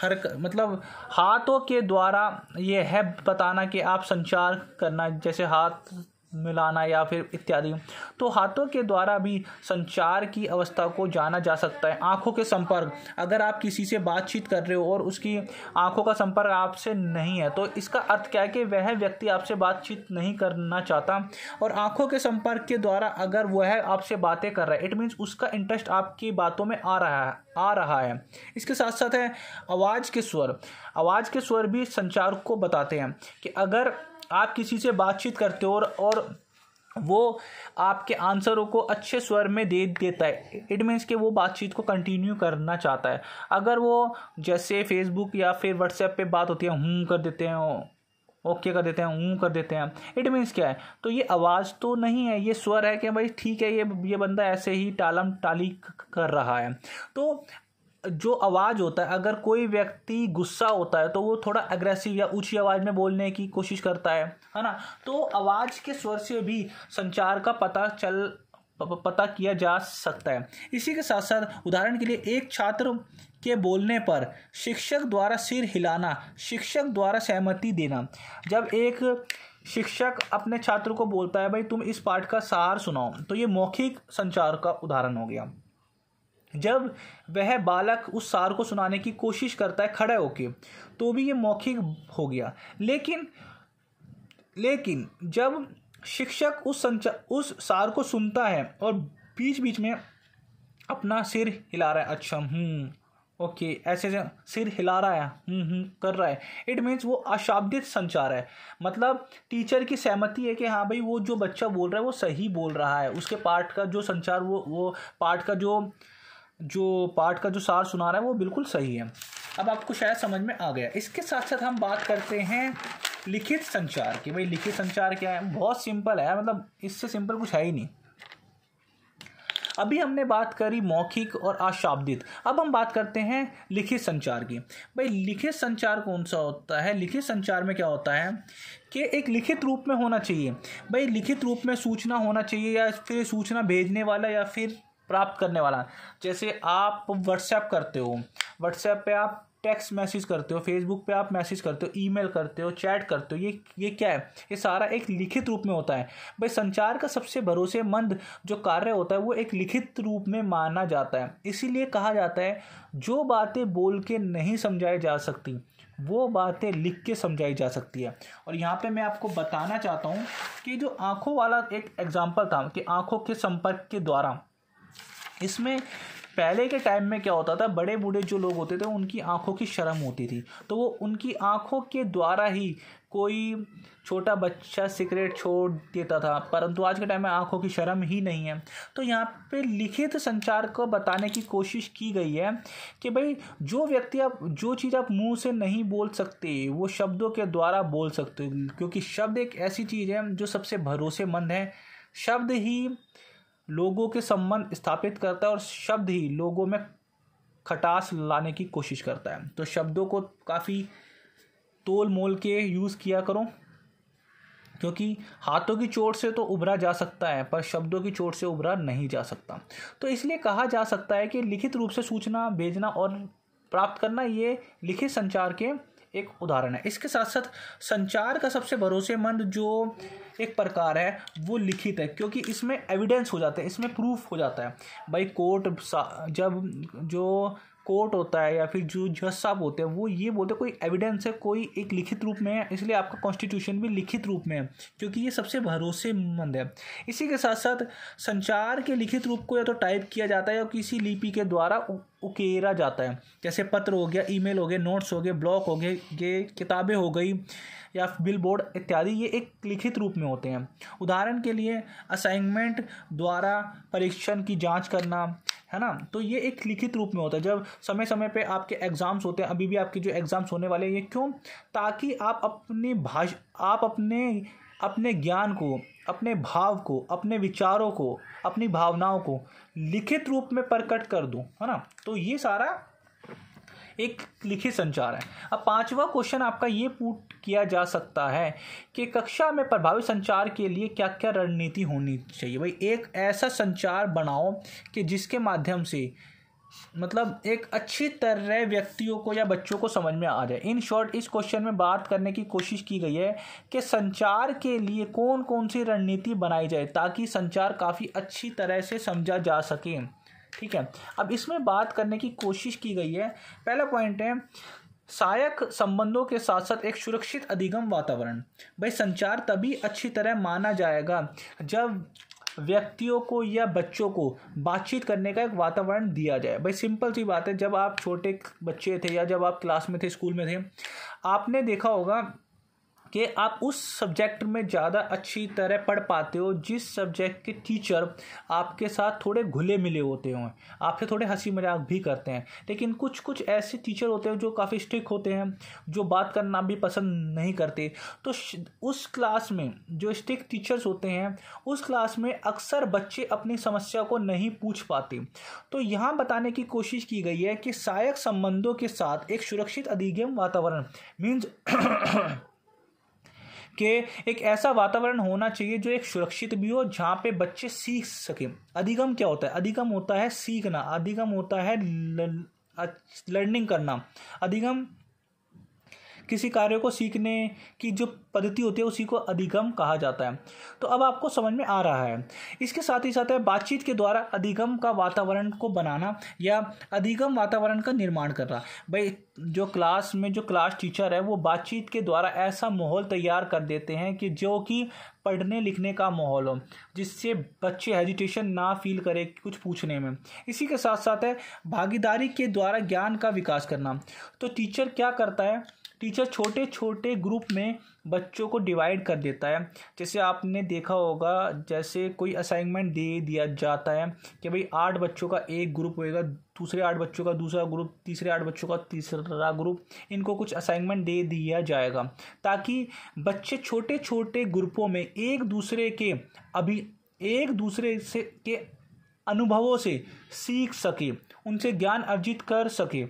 हर मतलब हाथों के द्वारा ये है बताना कि आप संचार करना जैसे हाथ मिलाना या फिर इत्यादि तो हाथों के द्वारा भी संचार की अवस्था को जाना जा सकता है आँखों के संपर्क अगर आप किसी से बातचीत कर रहे हो और उसकी आँखों का संपर्क आपसे नहीं है तो इसका अर्थ क्या है कि वह व्यक्ति आपसे बातचीत नहीं करना चाहता और आँखों के संपर्क के द्वारा अगर वह आपसे बातें कर रहा है इट मीन्स उसका इंटरेस्ट आपकी बातों में आ रहा है आ रहा है इसके साथ साथ है आवाज़ के स्वर आवाज़ के स्वर भी संचार को बताते हैं कि अगर आप किसी से बातचीत करते हो और, वो आपके आंसरों को अच्छे स्वर में दे देता है इट मीन्स कि वो बातचीत को कंटिन्यू करना चाहता है अगर वो जैसे फेसबुक या फिर व्हाट्सएप पे बात होती है हूँ कर देते हैं ओके कर देते हैं ऊँ कर देते हैं इट मीन्स क्या है तो ये आवाज़ तो नहीं है ये स्वर है कि भाई ठीक है ये ये बंदा ऐसे ही टालम टाली कर रहा है तो जो आवाज़ होता है अगर कोई व्यक्ति गुस्सा होता है तो वो थोड़ा अग्रेसिव या ऊंची आवाज़ में बोलने की कोशिश करता है है ना तो आवाज़ के स्वर से भी संचार का पता चल पता किया जा सकता है इसी के साथ साथ उदाहरण के लिए एक छात्र के बोलने पर शिक्षक द्वारा सिर हिलाना शिक्षक द्वारा सहमति देना जब एक शिक्षक अपने छात्र को बोलता है भाई तुम इस पाठ का सार सुनाओ तो ये मौखिक संचार का उदाहरण हो गया जब वह बालक उस सार को सुनाने की कोशिश करता है खड़े होके तो भी ये मौखिक हो गया लेकिन लेकिन जब शिक्षक उस संचा उस सार को सुनता है और बीच बीच में अपना सिर हिला रहा है अच्छा हूँ हम्म, ओके ऐसे ऐसे सिर हिला रहा है हम्म, हम्म कर रहा है इट मीन्स वो अशाब्दित संचार है मतलब टीचर की सहमति है कि हाँ भाई वो जो बच्चा बोल रहा है वो सही बोल रहा है उसके पार्ट का जो संचार वो वो पार्ट का जो जो पाठ का जो सार सुना रहा है वो बिल्कुल सही है अब आपको शायद समझ में आ गया इसके साथ साथ हम बात करते हैं लिखित संचार की भाई लिखित संचार क्या है बहुत सिंपल है मतलब इससे सिंपल कुछ है ही नहीं अभी हमने बात करी मौखिक और अशाब्दित अब हम बात करते हैं लिखित संचार की भाई लिखित संचार कौन सा होता है लिखित संचार में क्या होता है कि एक लिखित रूप में होना चाहिए भाई लिखित रूप में सूचना होना चाहिए या फिर सूचना भेजने वाला या फिर प्राप्त करने वाला जैसे आप व्हाट्सएप करते हो व्हाट्सएप पे आप टेक्स्ट मैसेज करते हो फेसबुक पे आप मैसेज करते हो ईमेल करते हो चैट करते हो ये ये क्या है ये सारा एक लिखित रूप में होता है भाई संचार का सबसे भरोसेमंद जो कार्य होता है वो एक लिखित रूप में माना जाता है इसीलिए कहा जाता है जो बातें बोल के नहीं समझाई जा सकती वो बातें लिख के समझाई जा सकती है और यहाँ पे मैं आपको बताना चाहता हूँ कि जो आँखों वाला एक एग्ज़ाम्पल था कि आँखों के संपर्क के द्वारा इसमें पहले के टाइम में क्या होता था बड़े बूढ़े जो लोग होते थे उनकी आंखों की शर्म होती थी तो वो उनकी आंखों के द्वारा ही कोई छोटा बच्चा सिगरेट छोड़ देता था परंतु आज के टाइम में आंखों की शर्म ही नहीं है तो यहाँ पे लिखित संचार को बताने की कोशिश की गई है कि भाई जो व्यक्ति आप जो चीज़ आप मुंह से नहीं बोल सकते वो शब्दों के द्वारा बोल सकते क्योंकि शब्द एक ऐसी चीज़ है जो सबसे भरोसेमंद है शब्द ही लोगों के संबंध स्थापित करता है और शब्द ही लोगों में खटास लाने की कोशिश करता है तो शब्दों को काफ़ी तोल मोल के यूज़ किया करो क्योंकि हाथों की चोट से तो उभरा जा सकता है पर शब्दों की चोट से उभरा नहीं जा सकता तो इसलिए कहा जा सकता है कि लिखित रूप से सूचना भेजना और प्राप्त करना ये लिखित संचार के एक उदाहरण है इसके साथ साथ संचार का सबसे भरोसेमंद जो एक प्रकार है वो लिखित है क्योंकि इसमें एविडेंस हो जाता है इसमें प्रूफ हो जाता है भाई कोर्ट जब जो कोर्ट होता है या फिर जो जज साहब होते हैं वो ये बोलते हैं कोई एविडेंस है कोई एक लिखित रूप में है इसलिए आपका कॉन्स्टिट्यूशन भी लिखित रूप में है क्योंकि ये सबसे भरोसेमंद है इसी के साथ साथ संचार के लिखित रूप को या तो टाइप किया जाता है या किसी लिपि के द्वारा उकेरा जाता है जैसे पत्र हो गया ईमेल हो गया नोट्स हो गए ब्लॉक हो गए ये किताबें हो गई या बिल बोर्ड इत्यादि ये एक लिखित रूप में होते हैं उदाहरण के लिए असाइनमेंट द्वारा परीक्षण की जांच करना है ना तो ये एक लिखित रूप में होता है जब समय समय पे आपके एग्ज़ाम्स होते हैं अभी भी आपके जो एग्ज़ाम्स होने वाले हैं ये क्यों ताकि आप अपनी भाषा आप अपने अपने ज्ञान को अपने भाव को अपने विचारों को अपनी भावनाओं को लिखित रूप में प्रकट कर दूँ है ना तो ये सारा एक लिखित संचार है अब पांचवा क्वेश्चन आपका ये पूट किया जा सकता है कि कक्षा में प्रभावी संचार के लिए क्या क्या रणनीति होनी चाहिए भाई एक ऐसा संचार बनाओ कि जिसके माध्यम से मतलब एक अच्छी तरह व्यक्तियों को या बच्चों को समझ में आ जाए इन शॉर्ट इस क्वेश्चन में बात करने की कोशिश की गई है कि संचार के लिए कौन कौन सी रणनीति बनाई जाए ताकि संचार काफ़ी अच्छी तरह से समझा जा सके ठीक है अब इसमें बात करने की कोशिश की गई है पहला पॉइंट है सहायक संबंधों के साथ साथ एक सुरक्षित अधिगम वातावरण भाई संचार तभी अच्छी तरह माना जाएगा जब व्यक्तियों को या बच्चों को बातचीत करने का एक वातावरण दिया जाए भाई सिंपल सी बात है जब आप छोटे बच्चे थे या जब आप क्लास में थे स्कूल में थे आपने देखा होगा कि आप उस सब्जेक्ट में ज़्यादा अच्छी तरह पढ़ पाते हो जिस सब्जेक्ट के टीचर आपके साथ थोड़े घुले मिले होते हों आपसे थोड़े हंसी मजाक भी करते हैं लेकिन कुछ कुछ ऐसे टीचर होते हैं जो काफ़ी स्ट्रिक होते हैं जो बात करना भी पसंद नहीं करते तो उस क्लास में जो स्ट्रिक टीचर्स होते हैं उस क्लास में अक्सर बच्चे अपनी समस्या को नहीं पूछ पाते तो यहाँ बताने की कोशिश की गई है कि सहायक संबंधों के साथ एक सुरक्षित अधिगम वातावरण मीन्स कि एक ऐसा वातावरण होना चाहिए जो एक सुरक्षित भी हो जहाँ पे बच्चे सीख सकें अधिगम क्या होता है अधिगम होता है सीखना अधिगम होता है लर्निंग करना अधिगम किसी कार्य को सीखने की जो पद्धति होती है उसी को अधिगम कहा जाता है तो अब आपको समझ में आ रहा है इसके साथ ही साथ है बातचीत के द्वारा अधिगम का वातावरण को बनाना या अधिगम वातावरण का निर्माण करना भाई जो क्लास में जो क्लास टीचर है वो बातचीत के द्वारा ऐसा माहौल तैयार कर देते हैं कि जो कि पढ़ने लिखने का माहौल हो जिससे बच्चे हेजिटेशन ना फील करें कुछ पूछने में इसी के साथ साथ है भागीदारी के द्वारा ज्ञान का विकास करना तो टीचर क्या करता है टीचर छोटे छोटे ग्रुप में बच्चों को डिवाइड कर देता है जैसे आपने देखा होगा जैसे कोई असाइनमेंट दे दिया जाता है कि भाई आठ बच्चों का एक ग्रुप होएगा दूसरे आठ बच्चों का दूसरा ग्रुप तीसरे आठ बच्चों का तीसरा ग्रुप इनको कुछ असाइनमेंट दे दिया जाएगा ताकि बच्चे छोटे छोटे ग्रुपों में एक दूसरे के अभी एक दूसरे से के अनुभवों से सीख सके उनसे ज्ञान अर्जित कर सके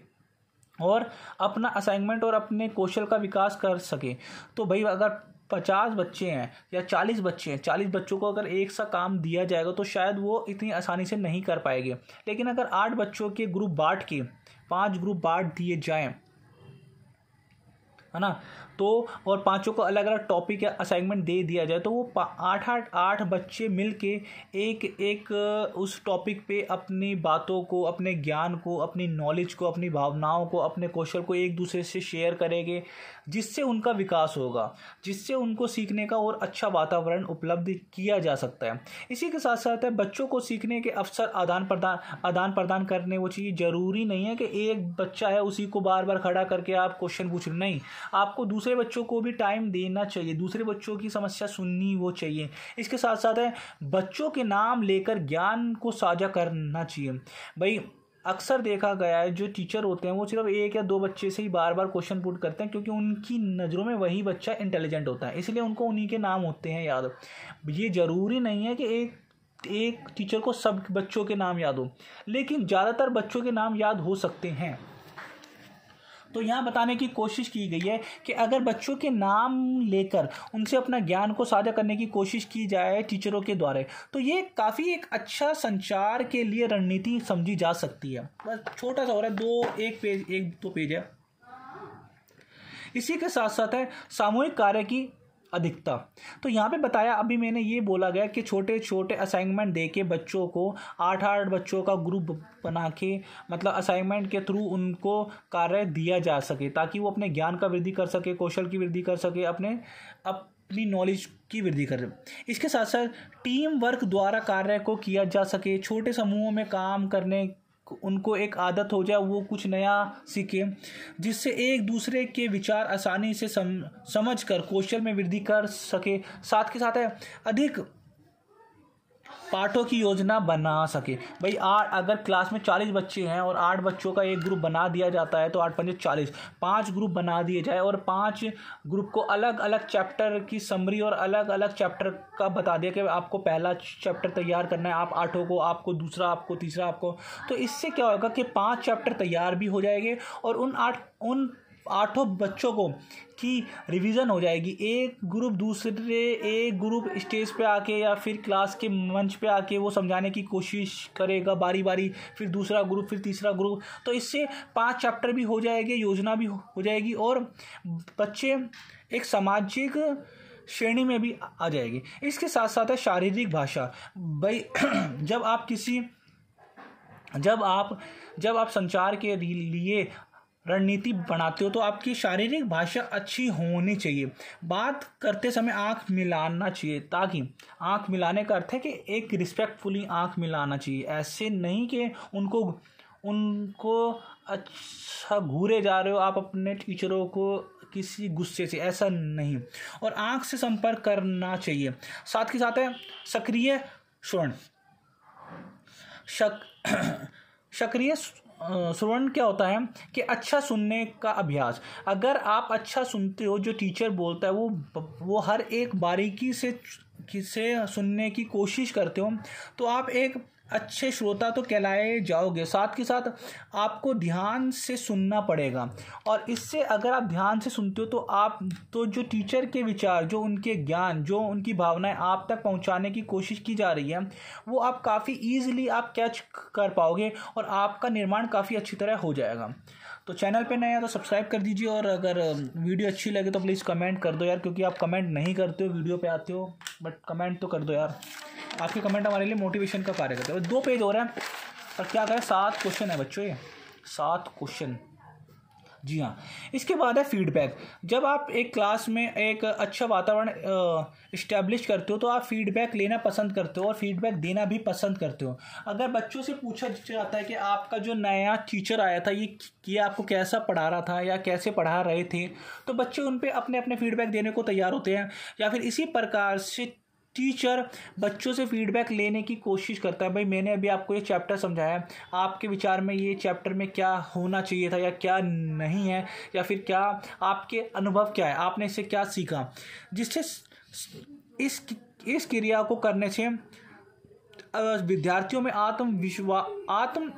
और अपना असाइनमेंट और अपने कौशल का विकास कर सकें तो भाई अगर पचास बच्चे हैं या चालीस बच्चे हैं चालीस बच्चों को अगर एक सा काम दिया जाएगा तो शायद वो इतनी आसानी से नहीं कर पाएंगे लेकिन अगर आठ बच्चों के ग्रुप बांट के पांच ग्रुप बांट दिए जाएं है ना तो और पाँचों को अलग अलग टॉपिक या असाइनमेंट दे दिया जाए तो वो आठ आठ आठ बच्चे मिल के एक एक उस टॉपिक पे अपनी बातों को अपने ज्ञान को अपनी नॉलेज को अपनी भावनाओं को अपने कौशल को एक दूसरे से शेयर करेंगे जिससे उनका विकास होगा जिससे उनको सीखने का और अच्छा वातावरण उपलब्ध किया जा सकता है इसी के साथ साथ है बच्चों को सीखने के अवसर आदान प्रदान आदान प्रदान करने वो चाहिए ज़रूरी नहीं है कि एक बच्चा है उसी को बार बार खड़ा करके आप क्वेश्चन पूछ नहीं आपको दूसरे दूसरे बच्चों को भी टाइम देना चाहिए दूसरे बच्चों की समस्या सुननी वो चाहिए इसके साथ साथ है बच्चों के नाम लेकर ज्ञान को साझा करना चाहिए भाई अक्सर देखा गया है जो टीचर होते हैं वो सिर्फ एक या दो बच्चे से ही बार बार क्वेश्चन पुट करते हैं क्योंकि उनकी नज़रों में वही बच्चा इंटेलिजेंट होता है इसलिए उनको उन्हीं के नाम होते हैं याद ये ज़रूरी नहीं है कि एक एक टीचर को सब बच्चों के नाम याद हो लेकिन ज़्यादातर बच्चों के नाम याद हो सकते हैं तो यहाँ बताने की कोशिश की गई है कि अगर बच्चों के नाम लेकर उनसे अपना ज्ञान को साझा करने की कोशिश की जाए टीचरों के द्वारा तो ये काफ़ी एक अच्छा संचार के लिए रणनीति समझी जा सकती है बस छोटा सा हो रहा है दो एक पेज एक दो पेज है इसी के साथ साथ है सामूहिक कार्य की अधिकता तो यहाँ पे बताया अभी मैंने ये बोला गया कि छोटे छोटे असाइनमेंट दे के बच्चों को आठ आठ बच्चों का ग्रुप बना के मतलब असाइनमेंट के थ्रू उनको कार्य दिया जा सके ताकि वो अपने ज्ञान का वृद्धि कर सके कौशल की वृद्धि कर सके अपने अप अपनी नॉलेज की वृद्धि कर इसके साथ साथ टीम वर्क द्वारा कार्य को किया जा सके छोटे समूहों में काम करने उनको एक आदत हो जाए वो कुछ नया सीखें जिससे एक दूसरे के विचार आसानी से सम, समझ कर कौशल में वृद्धि कर सके साथ के साथ है अधिक पाठों की योजना बना सके भाई आठ अगर क्लास में चालीस बच्चे हैं और आठ बच्चों का एक ग्रुप बना दिया जाता है तो आठ पंजे चालीस पाँच ग्रुप बना दिए जाए और पाँच ग्रुप को अलग अलग चैप्टर की समरी और अलग अलग चैप्टर का बता दिया कि आपको पहला चैप्टर तैयार करना है आप आठों को आपको दूसरा आपको तीसरा आपको तो इससे क्या होगा कि पाँच चैप्टर तैयार भी हो जाएंगे और उन आठ उन आठों बच्चों को की रिवीजन हो जाएगी एक ग्रुप दूसरे एक ग्रुप स्टेज पे आके या फिर क्लास के मंच पे आके वो समझाने की कोशिश करेगा बारी बारी फिर दूसरा ग्रुप फिर तीसरा ग्रुप तो इससे पांच चैप्टर भी हो जाएंगे योजना भी हो जाएगी और बच्चे एक सामाजिक श्रेणी में भी आ जाएगी इसके साथ साथ है शारीरिक भाषा भाई जब आप किसी जब आप जब आप संचार के लिए रणनीति बनाते हो तो आपकी शारीरिक भाषा अच्छी होनी चाहिए बात करते समय आंख मिलाना चाहिए ताकि आंख मिलाने का अर्थ है कि एक रिस्पेक्टफुली आंख मिलाना चाहिए ऐसे नहीं कि उनको उनको अच्छा घूरे जा रहे हो आप अपने टीचरों को किसी गुस्से से ऐसा नहीं और आंख से संपर्क करना चाहिए साथ के साथ है सक्रिय श्रवण शक सक्रिय श्रवण क्या होता है कि अच्छा सुनने का अभ्यास अगर आप अच्छा सुनते हो जो टीचर बोलता है वो वो हर एक बारीकी से से सुनने की कोशिश करते हो तो आप एक अच्छे श्रोता तो कहलाए जाओगे साथ के साथ आपको ध्यान से सुनना पड़ेगा और इससे अगर आप ध्यान से सुनते हो तो आप तो जो टीचर के विचार जो उनके ज्ञान जो उनकी भावनाएं आप तक पहुंचाने की कोशिश की जा रही है वो आप काफ़ी ईजिली आप कैच कर पाओगे और आपका निर्माण काफ़ी अच्छी तरह हो जाएगा तो चैनल पर नया तो सब्सक्राइब कर दीजिए और अगर वीडियो अच्छी लगे तो प्लीज़ कमेंट कर दो यार क्योंकि आप कमेंट नहीं करते हो वीडियो पर आते हो बट कमेंट तो कर दो यार आपके कमेंट हमारे लिए मोटिवेशन का कार्य करते हैं दो पेज हो रहे हैं और क्या करें सात क्वेश्चन है बच्चों ये सात क्वेश्चन जी हाँ इसके बाद है फीडबैक जब आप एक क्लास में एक अच्छा वातावरण इस्टेब्लिश करते हो तो आप फीडबैक लेना पसंद करते हो और फीडबैक देना भी पसंद करते हो अगर बच्चों से पूछा जाता है कि आपका जो नया टीचर आया था ये ये आपको कैसा पढ़ा रहा था या कैसे पढ़ा रहे थे तो बच्चे उन पर अपने अपने फीडबैक देने को तैयार होते हैं या फिर इसी प्रकार से टीचर बच्चों से फीडबैक लेने की कोशिश करता है भाई मैंने अभी आपको ये चैप्टर समझाया आपके विचार में ये चैप्टर में क्या होना चाहिए था या क्या नहीं है या फिर क्या आपके अनुभव क्या है आपने इससे क्या सीखा जिससे इस इस क्रिया को करने से विद्यार्थियों में आत्मविश्वास आत्म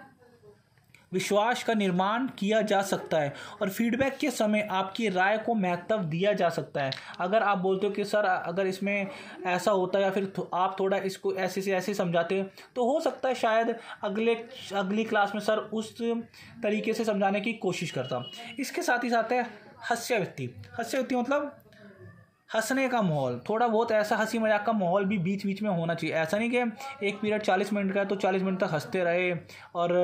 विश्वास का निर्माण किया जा सकता है और फीडबैक के समय आपकी राय को महत्व दिया जा सकता है अगर आप बोलते हो कि सर अगर इसमें ऐसा होता है या फिर आप थोड़ा इसको ऐसे से ऐसे समझाते तो हो सकता है शायद अगले अगली क्लास में सर उस तरीके से समझाने की कोशिश करता इसके साथ ही साथ है हास्यवृत्ति व्यक्ति मतलब हंसने का माहौल थोड़ा बहुत ऐसा हंसी मजाक का माहौल भी बीच बीच में होना चाहिए ऐसा नहीं कि एक पीरियड चालीस मिनट का है तो चालीस मिनट तक हंसते रहे और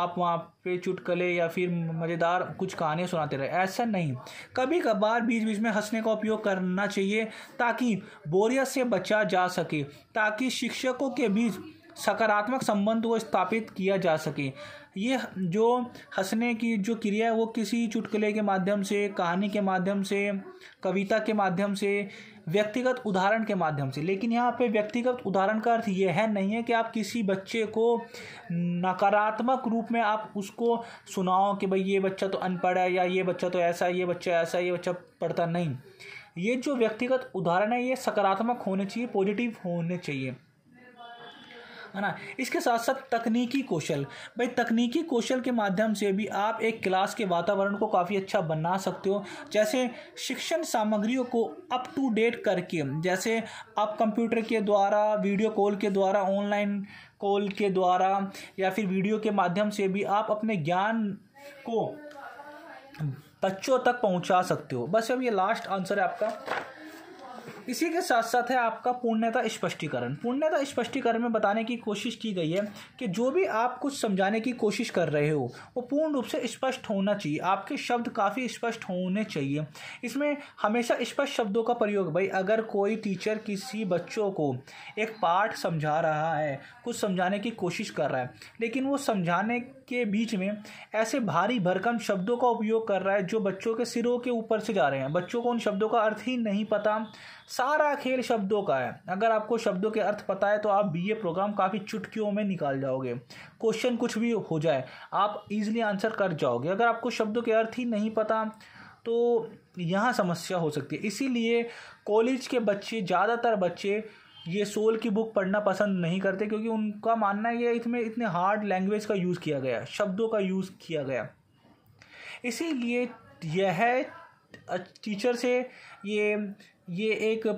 आप वहाँ पे चुटकले या फिर मज़ेदार कुछ कहानियाँ सुनाते रहे ऐसा नहीं कभी कभार बीच बीच में हंसने का उपयोग करना चाहिए ताकि बोरियत से बचा जा सके ताकि शिक्षकों के बीच सकारात्मक संबंध को स्थापित किया जा सके ये जो हंसने की जो क्रिया है वो किसी चुटकुले के माध्यम से कहानी के माध्यम से कविता के माध्यम से व्यक्तिगत उदाहरण के माध्यम से लेकिन यहाँ पे व्यक्तिगत उदाहरण का अर्थ यह है नहीं है कि आप किसी बच्चे को नकारात्मक रूप में आप उसको सुनाओ कि भाई ये बच्चा तो अनपढ़ है या ये बच्चा तो ऐसा ये बच्चा ऐसा ये बच्चा पढ़ता नहीं ये जो व्यक्तिगत उदाहरण है ये सकारात्मक होने चाहिए पॉजिटिव होने चाहिए है ना इसके साथ साथ तकनीकी कौशल भाई तकनीकी कौशल के माध्यम से भी आप एक क्लास के वातावरण को काफ़ी अच्छा बना सकते हो जैसे शिक्षण सामग्रियों को अप टू डेट करके जैसे आप कंप्यूटर के द्वारा वीडियो कॉल के द्वारा ऑनलाइन कॉल के द्वारा या फिर वीडियो के माध्यम से भी आप अपने ज्ञान को बच्चों तक पहुंचा सकते हो बस अब ये लास्ट आंसर है आपका इसी के साथ साथ है आपका पूर्णता स्पष्टीकरण पूर्णता स्पष्टीकरण में बताने की कोशिश की गई है कि जो भी आप कुछ समझाने की कोशिश कर रहे हो वो पूर्ण रूप से स्पष्ट होना चाहिए आपके शब्द काफ़ी स्पष्ट होने चाहिए इसमें हमेशा स्पष्ट शब्दों का प्रयोग भाई अगर कोई टीचर किसी बच्चों को एक पाठ समझा रहा है कुछ समझाने की कोशिश कर रहा है लेकिन वो समझाने के बीच में ऐसे भारी भरकम शब्दों का उपयोग कर रहा है जो बच्चों के सिरों के ऊपर से जा रहे हैं बच्चों को उन शब्दों का अर्थ ही नहीं पता सारा खेल शब्दों का है अगर आपको शब्दों के अर्थ पता है तो आप बी ए प्रोग्राम काफ़ी चुटकियों में निकाल जाओगे क्वेश्चन कुछ भी हो जाए आप इजिली आंसर कर जाओगे अगर आपको शब्दों के अर्थ ही नहीं पता तो यहाँ समस्या हो सकती है इसीलिए कॉलेज के बच्चे ज़्यादातर बच्चे ये सोल की बुक पढ़ना पसंद नहीं करते क्योंकि उनका मानना ये है इसमें इतने हार्ड लैंग्वेज का यूज़ किया गया शब्दों का यूज़ किया गया इसीलिए यह टीचर से ये ये एक आ,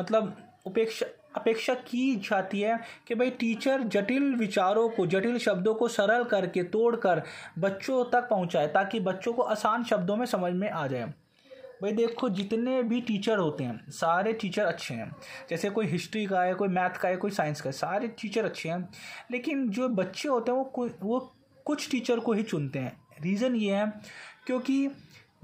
मतलब उपेक्षा अपेक्षा की जाती है कि भाई टीचर जटिल विचारों को जटिल शब्दों को सरल करके तोड़कर बच्चों तक पहुंचाए ताकि बच्चों को आसान शब्दों में समझ में आ जाए भाई देखो जितने भी टीचर होते हैं सारे टीचर अच्छे हैं जैसे कोई हिस्ट्री का है कोई मैथ का है कोई साइंस का है सारे टीचर अच्छे हैं लेकिन जो बच्चे होते हैं वो वो कुछ टीचर को ही चुनते हैं रीज़न ये है क्योंकि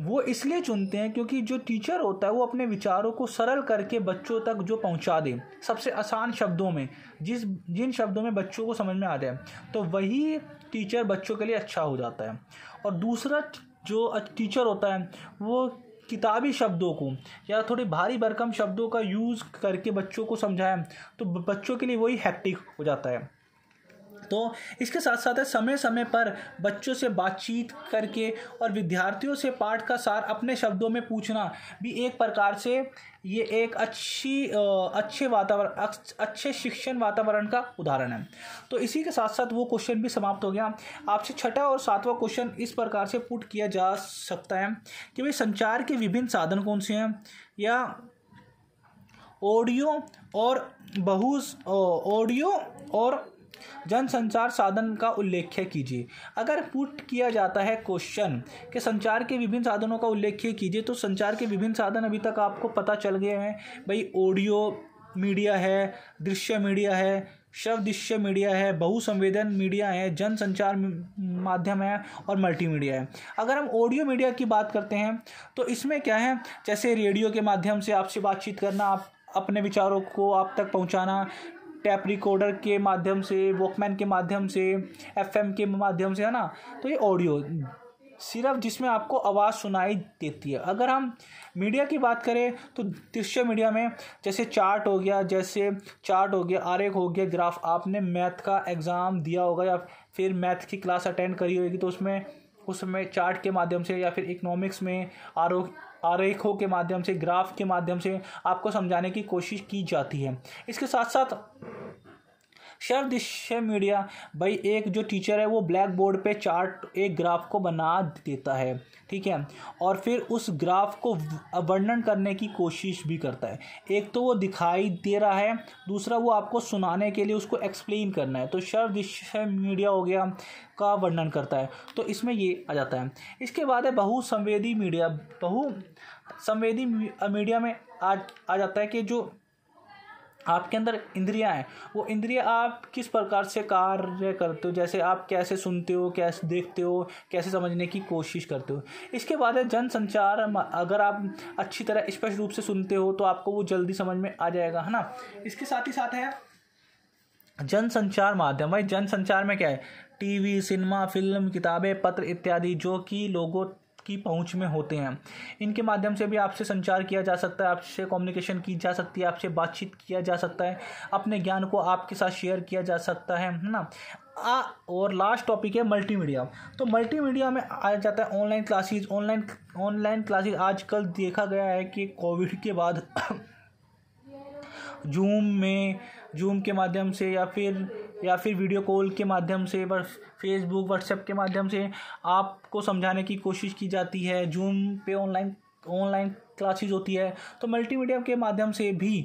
वो इसलिए चुनते हैं क्योंकि जो टीचर होता है वो अपने विचारों को सरल करके बच्चों तक जो पहुंचा दे सबसे आसान शब्दों में जिस जिन शब्दों में बच्चों को समझ में आ जाए तो वही टीचर बच्चों के लिए अच्छा हो जाता है और दूसरा जो टीचर होता है वो किताबी शब्दों को या थोड़े भारी भरकम शब्दों का यूज़ करके बच्चों को समझाएं तो बच्चों के लिए वही हैक्टिक हो जाता है तो इसके साथ साथ है समय समय पर बच्चों से बातचीत करके और विद्यार्थियों से पाठ का सार अपने शब्दों में पूछना भी एक प्रकार से ये एक अच्छी अच्छे वातावरण अच्छे शिक्षण वातावरण का उदाहरण है तो इसी के साथ साथ वो क्वेश्चन भी समाप्त हो गया आपसे छठा और सातवां क्वेश्चन इस प्रकार से पुट किया जा सकता है कि भाई संचार के विभिन्न साधन कौन से हैं या ऑडियो और बहु ऑडियो और जन संचार साधन का उल्लेख कीजिए अगर पुट किया जाता है क्वेश्चन कि संचार के विभिन्न साधनों का उल्लेख कीजिए तो संचार के विभिन्न साधन अभी तक आपको पता चल गए हैं भाई ऑडियो मीडिया है दृश्य मीडिया है शव दृश्य मीडिया है बहुसंवेदन मीडिया है जन संचार माध्यम है और मल्टीमीडिया है अगर हम ऑडियो मीडिया की बात करते हैं तो इसमें क्या है जैसे रेडियो के माध्यम से आपसे बातचीत करना आप अपने विचारों को आप तक पहुंचाना टैप रिकॉर्डर के माध्यम से वॉकमैन के माध्यम से एफएम के माध्यम से है ना तो ये ऑडियो सिर्फ जिसमें आपको आवाज़ सुनाई देती है अगर हम मीडिया की बात करें तो दृश्य मीडिया में जैसे चार्ट हो गया जैसे चार्ट हो गया आर हो गया ग्राफ आपने मैथ का एग्ज़ाम दिया होगा या फिर मैथ की क्लास अटेंड करी होगी तो उसमें उसमें चार्ट के माध्यम से या फिर इकोनॉमिक्स में आर आरेखों के माध्यम से ग्राफ के माध्यम से आपको समझाने की कोशिश की जाती है इसके साथ साथ शेयर दिस मीडिया भाई एक जो टीचर है वो ब्लैक बोर्ड पे चार्ट एक ग्राफ को बना देता है ठीक है और फिर उस ग्राफ को वर्णन करने की कोशिश भी करता है एक तो वो दिखाई दे रहा है दूसरा वो आपको सुनाने के लिए उसको एक्सप्लेन करना है तो शर विषय मीडिया हो गया का वर्णन करता है तो इसमें ये आ जाता है इसके बाद है बहु संवेदी मीडिया बहु संवेदी मीडिया में आ आ जाता है कि जो आपके अंदर इंद्रियां हैं वो इंद्रियां आप किस प्रकार से कार्य करते हो जैसे आप कैसे सुनते हो कैसे देखते हो कैसे समझने की कोशिश करते हो इसके बाद है जन संचार अगर आप अच्छी तरह स्पष्ट रूप से सुनते हो तो आपको वो जल्दी समझ में आ जाएगा है ना इसके साथ ही साथ है जन संचार माध्यम भाई जन संचार में क्या है टीवी सिनेमा फिल्म किताबें पत्र इत्यादि जो कि लोगों की पहुंच में होते हैं इनके माध्यम से भी आपसे संचार किया जा सकता है आपसे कम्युनिकेशन की जा सकती है आपसे बातचीत किया जा सकता है अपने ज्ञान को आपके साथ शेयर किया जा सकता है है ना आ, और लास्ट टॉपिक है मल्टीमीडिया तो मल्टीमीडिया में आ जाता है online classes online online classes आजकल देखा गया है कि कोविड के बाद जूम में जूम के माध्यम से या फिर या फिर वीडियो कॉल के माध्यम से फेसबुक व्हाट्सएप के माध्यम से आपको समझाने की कोशिश की जाती है जूम पे ऑनलाइन ऑनलाइन क्लासेज होती है तो मल्टीमीडिया के माध्यम से भी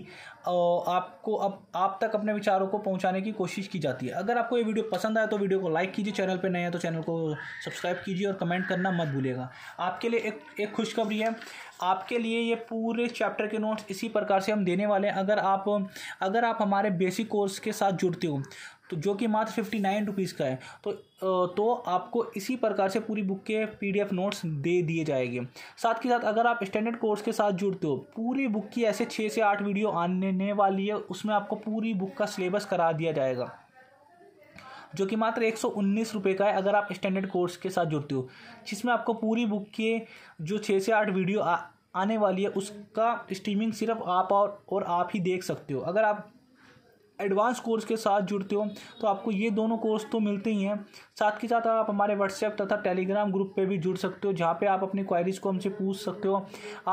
आपको अब आप, आप तक अपने विचारों को पहुंचाने की कोशिश की जाती है अगर आपको ये वीडियो पसंद आए तो वीडियो को लाइक कीजिए चैनल पर नए हैं तो चैनल को सब्सक्राइब कीजिए और कमेंट करना मत भूलिएगा आपके लिए एक एक खुशखबरी है आपके लिए ये पूरे चैप्टर के नोट्स इसी प्रकार से हम देने वाले हैं अगर आप अगर आप हमारे बेसिक कोर्स के साथ जुड़ते हो तो जो कि मात्र फिफ्टी नाइन रुपीज़ का है तो तो आपको इसी प्रकार से पूरी बुक के पीडीएफ नोट्स दे दिए जाएंगे साथ के साथ अगर आप स्टैंडर्ड कोर्स के साथ जुड़ते हो पूरी बुक की ऐसे छः से आठ वीडियो आने वाली है उसमें आपको पूरी बुक का सिलेबस करा दिया जाएगा जो कि मात्र एक रुपये का है अगर आप स्टैंडर्ड कोर्स के साथ जुड़ते हो जिसमें आपको पूरी बुक के जो छः से आठ वीडियो आ, आने वाली है उसका स्ट्रीमिंग सिर्फ आप और, और आप ही देख सकते हो अगर आप एडवांस कोर्स के साथ जुड़ते हो तो आपको ये दोनों कोर्स तो मिलते ही हैं साथ ही साथ आप हमारे व्हाट्सएप तथा टेलीग्राम ग्रुप पे भी जुड़ सकते हो जहाँ पे आप अपनी क्वायरीज़ को हमसे पूछ सकते हो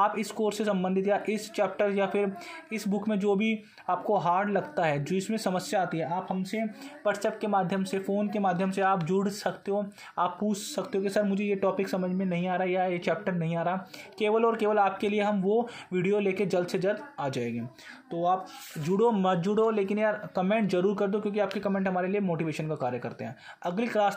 आप इस कोर्स से संबंधित या इस चैप्टर या फिर इस बुक में जो भी आपको हार्ड लगता है जो इसमें समस्या आती है आप हमसे व्हाट्सएप के माध्यम से फ़ोन के माध्यम से आप जुड़ सकते हो आप पूछ सकते हो कि सर मुझे ये टॉपिक समझ में नहीं आ रहा या ये चैप्टर नहीं आ रहा केवल और केवल आपके लिए हम वो वीडियो लेके जल्द से जल्द आ जाएंगे तो आप जुड़ो मत जुड़ो लेकिन यार कमेंट जरूर कर दो क्योंकि आपके कमेंट हमारे लिए मोटिवेशन का कार्य करते हैं अगली क्लास